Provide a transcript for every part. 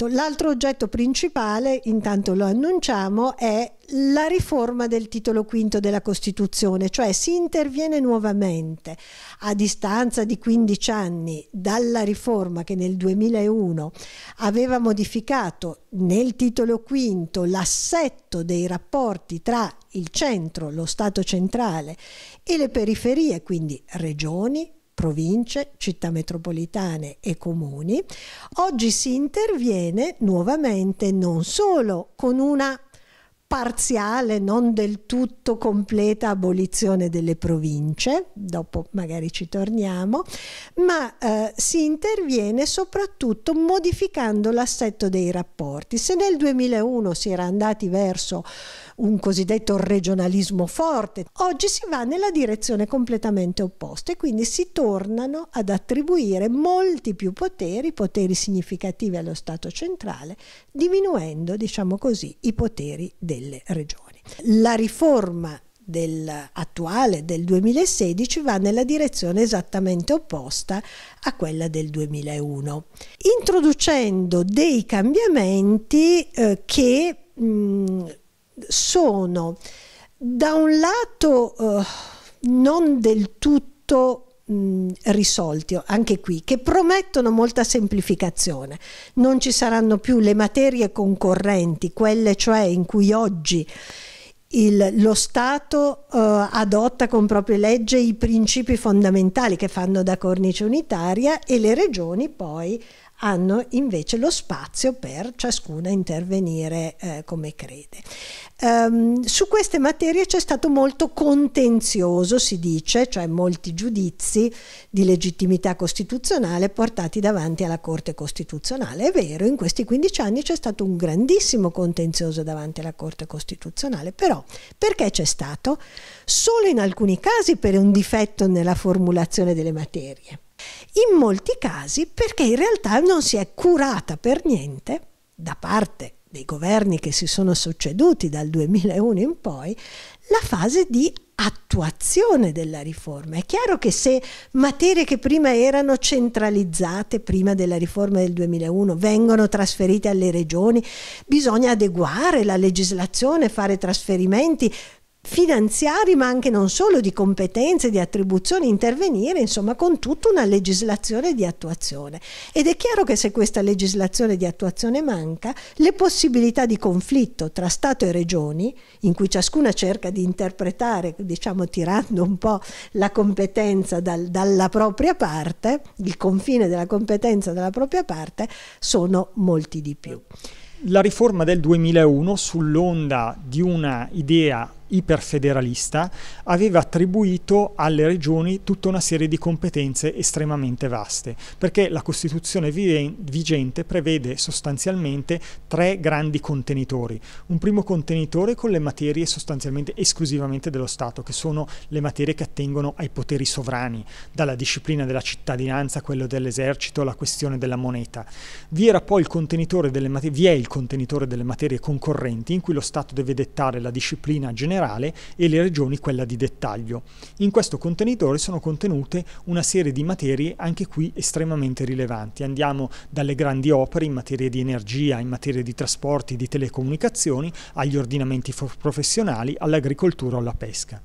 Certo, l'altro oggetto principale, intanto lo annunciamo, è la riforma del titolo quinto della Costituzione, cioè si interviene nuovamente a distanza di 15 anni dalla riforma che nel 2001 aveva modificato nel titolo quinto l'assetto dei rapporti tra il centro, lo Stato centrale e le periferie, quindi regioni, province, città metropolitane e comuni, oggi si interviene nuovamente non solo con una parziale, non del tutto completa abolizione delle province, dopo magari ci torniamo, ma eh, si interviene soprattutto modificando l'assetto dei rapporti. Se nel 2001 si era andati verso un cosiddetto regionalismo forte, oggi si va nella direzione completamente opposta e quindi si tornano ad attribuire molti più poteri, poteri significativi allo Stato centrale, diminuendo, diciamo così, i poteri dei delle regioni. La riforma del, attuale del 2016 va nella direzione esattamente opposta a quella del 2001, introducendo dei cambiamenti eh, che mh, mm, sono da un lato eh, non del tutto risolti anche qui, che promettono molta semplificazione. Non ci saranno più le materie concorrenti, quelle cioè in cui oggi il, lo Stato eh, adotta con proprie legge i principi fondamentali che fanno da cornice unitaria e le regioni poi hanno invece lo spazio per ciascuna intervenire eh, come crede. Um, su queste materie c'è stato molto contenzioso, si dice, cioè molti giudizi di legittimità costituzionale portati davanti alla Corte Costituzionale. È vero, in questi 15 anni c'è stato un grandissimo contenzioso davanti alla Corte Costituzionale, però perché c'è stato? Solo in alcuni casi per un difetto nella formulazione delle materie in molti casi perché in realtà non si è curata per niente da parte dei governi che si sono succeduti dal 2001 in poi la fase di attuazione della riforma. È chiaro che se materie che prima erano centralizzate, prima della riforma del 2001, vengono trasferite alle regioni, bisogna adeguare la legislazione, fare trasferimenti, finanziari ma anche non solo di competenze, di attribuzioni, intervenire insomma con tutta una legislazione di attuazione. Ed è chiaro che se questa legislazione di attuazione manca, le possibilità di conflitto tra Stato e Regioni, in cui ciascuna cerca di interpretare, diciamo tirando un po' la competenza dal, dalla propria parte, il confine della competenza dalla propria parte, sono molti di più. La riforma del 2001 sull'onda di una idea iperfederalista aveva attribuito alle regioni tutta una serie di competenze estremamente vaste, perché la Costituzione vigente prevede sostanzialmente tre grandi contenitori. Un primo contenitore con le materie sostanzialmente esclusivamente dello Stato, che sono le materie che attengono ai poteri sovrani, dalla disciplina della cittadinanza, quello dell'esercito, la questione della moneta. Vi era poi il contenitore delle materie, vi è il contenitore delle materie concorrenti in cui lo Stato deve dettare la disciplina generale generale e le regioni quella di dettaglio. In questo contenitore sono contenute una serie di materie anche qui estremamente rilevanti. Andiamo dalle grandi opere in materia di energia, in materia di trasporti, di telecomunicazioni, agli ordinamenti professionali, all'agricoltura o alla pesca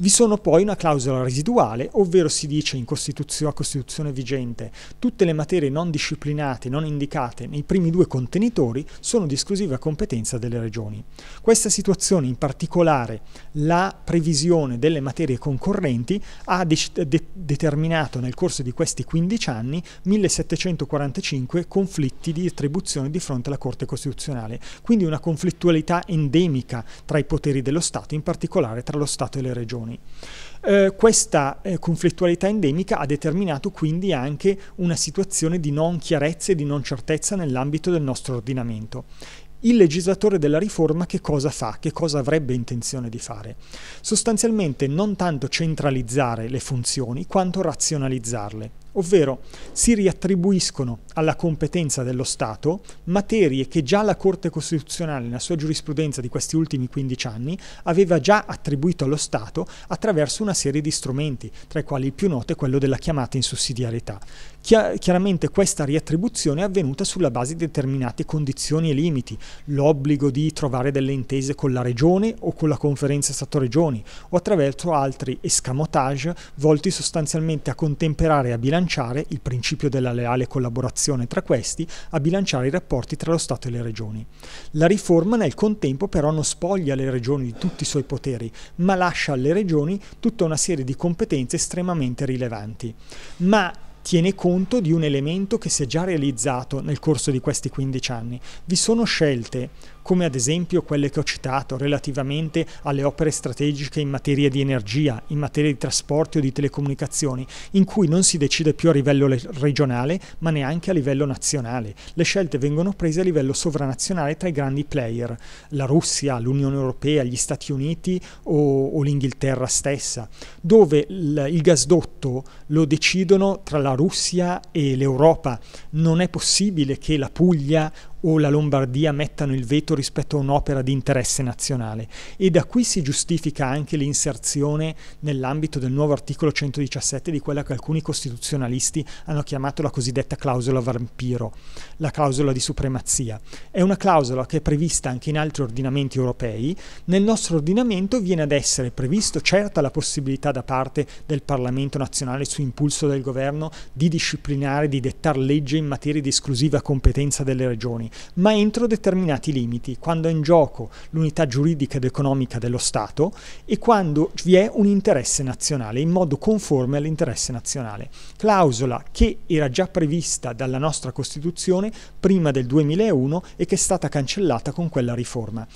vi sono poi una clausola residuale, ovvero si dice in Costituzione, a Costituzione vigente tutte le materie non disciplinate, non indicate nei primi due contenitori sono di esclusiva competenza delle regioni. Questa situazione, in particolare la previsione delle materie concorrenti, ha de de determinato nel corso di questi 15 anni 1745 conflitti di attribuzione di fronte alla Corte Costituzionale, quindi una conflittualità endemica tra i poteri dello Stato, in particolare tra lo Stato e le regioni regioni. Eh, questa eh, conflittualità endemica ha determinato quindi anche una situazione di non chiarezza e di non certezza nell'ambito del nostro ordinamento. Il legislatore della riforma che cosa fa, che cosa avrebbe intenzione di fare? Sostanzialmente non tanto centralizzare le funzioni quanto razionalizzarle ovvero si riattribuiscono alla competenza dello Stato materie che già la Corte Costituzionale nella sua giurisprudenza di questi ultimi 15 anni aveva già attribuito allo Stato attraverso una serie di strumenti, tra i quali il più noto è quello della chiamata in sussidiarietà. chiaramente questa riattribuzione è avvenuta sulla base di determinate condizioni e limiti, l'obbligo di trovare delle intese con la Regione o con la Conferenza Stato-Regioni o attraverso altri escamotage volti sostanzialmente a contemperare e a bilanciare bilanciare il principio della leale collaborazione tra questi, a bilanciare i rapporti tra lo Stato e le regioni. La riforma nel contempo però non spoglia le regioni di tutti i suoi poteri, ma lascia alle regioni tutta una serie di competenze estremamente rilevanti. Ma tiene conto di un elemento che si è già realizzato nel corso di questi 15 anni. Vi sono scelte come ad esempio quelle che ho citato relativamente alle opere strategiche in materia di energia, in materia di trasporti o di telecomunicazioni, in cui non si decide più a livello regionale ma neanche a livello nazionale. Le scelte vengono prese a livello sovranazionale tra i grandi player, la Russia, l'Unione Europea, gli Stati Uniti o, o l'Inghilterra stessa, dove il, il gasdotto lo decidono tra la Russia e l'Europa. Non è possibile che la Puglia o la Lombardia mettano il veto rispetto a un'opera di interesse nazionale e da qui si giustifica anche l'inserzione nell'ambito del nuovo articolo 117 di quella che alcuni costituzionalisti hanno chiamato la cosiddetta clausola vampiro, la clausola di supremazia. È una clausola che è prevista anche in altri ordinamenti europei, nel nostro ordinamento viene ad essere previsto certa la possibilità da parte del Parlamento nazionale su impulso del governo di disciplinare, di dettare legge in materia di esclusiva competenza delle regioni, ma entro determinati limiti, quando è in gioco l'unità giuridica ed economica dello Stato e quando vi è un interesse nazionale, in modo conforme all'interesse nazionale. Clausola che era già prevista dalla nostra Costituzione prima del 2001 e che è stata cancellata con quella riforma.